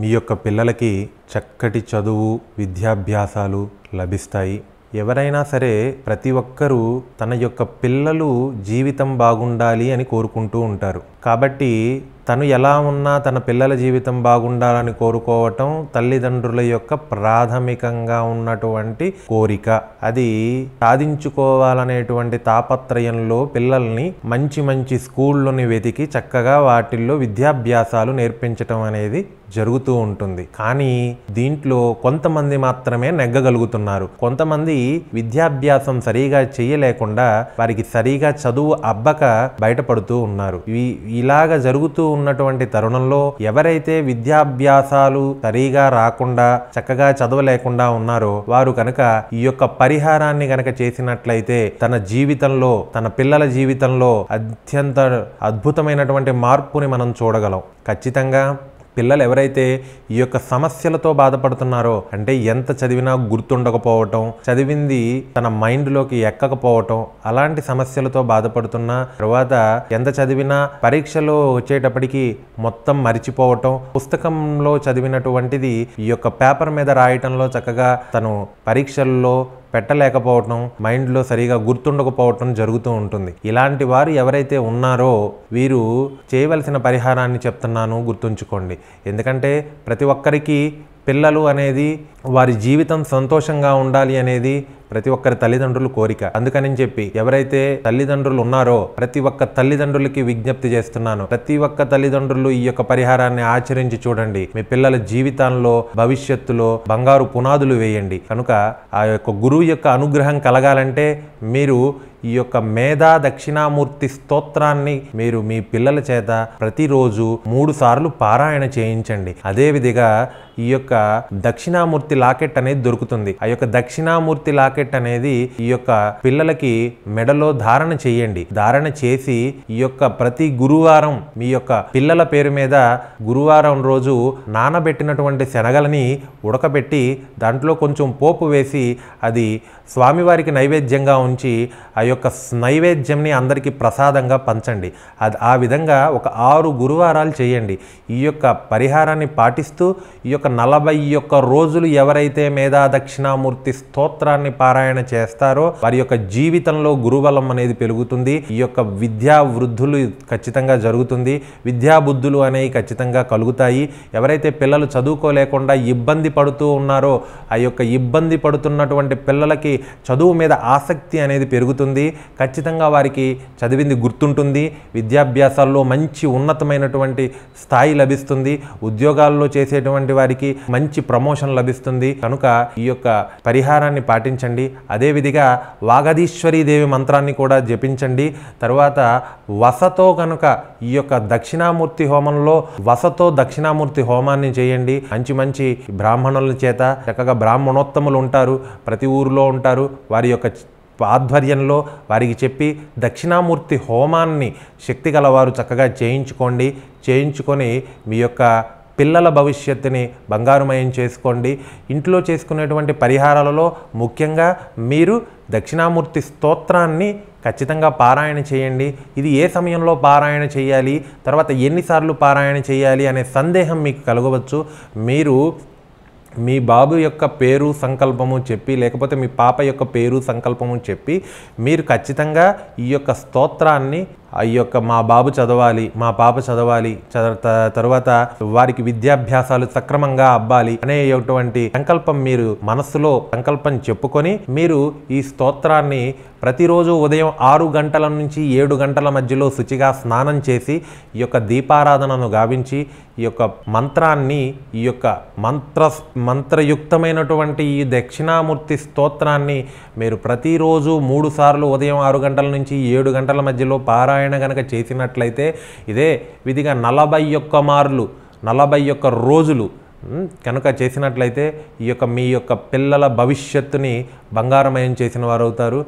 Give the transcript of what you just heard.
మీ యొక్క పిల్లలకి చక్కటి చదువు విద్యాభ్యాసాలు లభిస్తాయి ఎవరైనా సరే ప్రతి ఒక్కరూ తన యొక్క పిల్లలు జీవితం బాగుండాలి అని కోరుకుంటూ ఉంటారు కాబట్టి తను ఎలా ఉన్నా తన పిల్లల జీవితం బాగుండాలని కోరుకోవటం తల్లిదండ్రుల యొక్క ప్రాథమికంగా ఉన్నటువంటి కోరిక అది సాధించుకోవాలనేటువంటి తాపత్రయంలో పిల్లల్ని మంచి మంచి స్కూళ్ళని వెతికి చక్కగా వాటిల్లో విద్యాభ్యాసాలు నేర్పించటం అనేది జరుగుతూ ఉంటుంది కానీ దీంట్లో కొంతమంది మాత్రమే నెగ్గగలుగుతున్నారు కొంతమంది విద్యాభ్యాసం సరిగా చేయలేకుండా వారికి సరిగా చదువు అబ్బక బయటపడుతూ ఉన్నారు ఇలాగ జరుగుతూ ఉన్నటువంటి తరుణంలో ఎవరైతే విద్యాభ్యాసాలు సరిగా రాకుండా చక్కగా చదవలేకుండా ఉన్నారో వారు కనుక ఈ యొక్క పరిహారాన్ని కనుక చేసినట్లయితే తన జీవితంలో తన పిల్లల జీవితంలో అత్యంత అద్భుతమైనటువంటి మార్పుని మనం చూడగలం ఖచ్చితంగా పిల్లలు ఎవరైతే ఈ యొక్క సమస్యలతో బాధపడుతున్నారో అంటే ఎంత చదివినా గుర్తుండకపోవటం చదివింది తన మైండ్లోకి ఎక్కకపోవటం అలాంటి సమస్యలతో బాధపడుతున్న తర్వాత ఎంత చదివినా పరీక్షలో వచ్చేటప్పటికి మొత్తం మరిచిపోవటం పుస్తకంలో చదివినటువంటిది ఈ యొక్క పేపర్ మీద రాయటంలో చక్కగా తను పరీక్షల్లో పెట్టలేకపోవటం మైండ్లో సరిగా గుర్తుండకపోవటం జరుగుతూ ఉంటుంది ఇలాంటి వారు ఎవరైతే ఉన్నారో వీరు చేయవలసిన పరిహారాన్ని చెప్తున్నాను గుర్తుంచుకోండి ఎందుకంటే ప్రతి ఒక్కరికి పిల్లలు అనేది వారి జీవితం సంతోషంగా ఉండాలి అనేది ప్రతి ఒక్కరి తల్లిదండ్రులు కోరిక అందుకని చెప్పి ఎవరైతే తల్లిదండ్రులు ఉన్నారో ప్రతి ఒక్క తల్లిదండ్రులకి విజ్ఞప్తి చేస్తున్నాను ప్రతి ఒక్క తల్లిదండ్రులు ఈ యొక్క పరిహారాన్ని ఆచరించి చూడండి మీ పిల్లల జీవితాల్లో భవిష్యత్తులో బంగారు పునాదులు వేయండి కనుక ఆ యొక్క గురువు యొక్క అనుగ్రహం కలగాలంటే మీరు ఈ యొక్క మేధా దక్షిణామూర్తి స్తోత్రాన్ని మీరు మీ పిల్లల చేత ప్రతిరోజు మూడు సార్లు పారాయణ చేయించండి అదేవిధిగా ఈ యొక్క దక్షిణామూర్తి లాకెట్ అనేది దొరుకుతుంది ఆ యొక్క దక్షిణామూర్తి లాకెట్ మార్కెట్ అనేది ఈ యొక్క పిల్లలకి మెడలో ధారణ చేయండి ధారణ చేసి ఈ యొక్క ప్రతి గురువారం మీ యొక్క పిల్లల పేరు మీద గురువారం రోజు నానబెట్టినటువంటి శనగలని ఉడకబెట్టి దాంట్లో కొంచెం పోపు వేసి అది స్వామివారికి నైవేద్యంగా ఉంచి ఆ యొక్క నైవేద్యంని అందరికీ ప్రసాదంగా పంచండి అది ఆ విధంగా ఒక ఆరు గురువారాలు చేయండి ఈ యొక్క పరిహారాన్ని పాటిస్తూ ఈ యొక్క నలభై యొక్క రోజులు ఎవరైతే దక్షిణామూర్తి స్తోత్రాన్ని పా పారాయణ చేస్తారో వారి యొక్క జీవితంలో గురుబలం అనేది పెరుగుతుంది ఈ యొక్క విద్యా వృద్ధులు ఖచ్చితంగా జరుగుతుంది విద్యా బుద్ధులు అనేవి ఖచ్చితంగా కలుగుతాయి ఎవరైతే పిల్లలు చదువుకోలేకుండా ఇబ్బంది పడుతూ ఉన్నారో ఆ యొక్క ఇబ్బంది పడుతున్నటువంటి పిల్లలకి చదువు మీద ఆసక్తి అనేది పెరుగుతుంది ఖచ్చితంగా వారికి చదివింది గుర్తుంటుంది విద్యాభ్యాసాల్లో మంచి ఉన్నతమైనటువంటి స్థాయి లభిస్తుంది ఉద్యోగాల్లో చేసేటువంటి వారికి మంచి ప్రమోషన్ లభిస్తుంది కనుక ఈ యొక్క పరిహారాన్ని పాటించండి జపించండి అదేవిధంగా దేవి మంత్రాన్ని కూడా జపించండి తర్వాత వసతో కనుక ఈ యొక్క దక్షిణామూర్తి హోమంలో వసతో దక్షిణామూర్తి హోమాన్ని చేయండి మంచి మంచి బ్రాహ్మణుల చేత చక్కగా బ్రాహ్మణోత్తములు ఉంటారు ప్రతి ఊరిలో ఉంటారు వారి యొక్క ఆధ్వర్యంలో వారికి చెప్పి దక్షిణామూర్తి హోమాన్ని శక్తి గలవారు చక్కగా చేయించుకోండి చేయించుకొని మీ యొక్క పిల్లల భవిష్యత్తుని బంగారుమయం చేసుకోండి ఇంట్లో చేసుకునేటువంటి పరిహారాలలో ముఖ్యంగా మీరు దక్షిణామూర్తి స్తోత్రాన్ని ఖచ్చితంగా పారాయణ చేయండి ఇది ఏ సమయంలో పారాయణ చేయాలి తర్వాత ఎన్నిసార్లు పారాయణ చేయాలి అనే సందేహం మీకు కలగవచ్చు మీరు మీ బాబు యొక్క పేరు సంకల్పము చెప్పి లేకపోతే మీ పాప యొక్క పేరు సంకల్పము చెప్పి మీరు ఖచ్చితంగా ఈ యొక్క స్తోత్రాన్ని ఈ యొక్క మా బాబు చదవాలి మా పాప చదవాలి తరువాత వారికి విద్యాభ్యాసాలు సక్రమంగా అబ్బాలి అనేటువంటి సంకల్పం మీరు మనస్సులో సంకల్పం చెప్పుకొని మీరు ఈ స్తోత్రాన్ని ప్రతిరోజు ఉదయం ఆరు గంటల నుంచి ఏడు గంటల మధ్యలో శుచిగా స్నానం చేసి ఈ యొక్క దీపారాధనను గావించి ఈ యొక్క మంత్రాన్ని ఈ యొక్క మంత్ర మంత్రయుక్తమైనటువంటి ఈ దక్షిణామూర్తి స్తోత్రాన్ని మీరు ప్రతిరోజు మూడు సార్లు ఉదయం ఆరు గంటల నుంచి ఏడు గంటల మధ్యలో పారా పారాయణ గనక చేసినట్లయితే ఇదే విధిగా నలభై ఒక్క మార్లు నలభై ఒక్క రోజులు కనుక చేసినట్లయితే ఈ యొక్క మీ యొక్క పిల్లల భవిష్యత్తుని బంగారమయం చేసిన వారు అవుతారు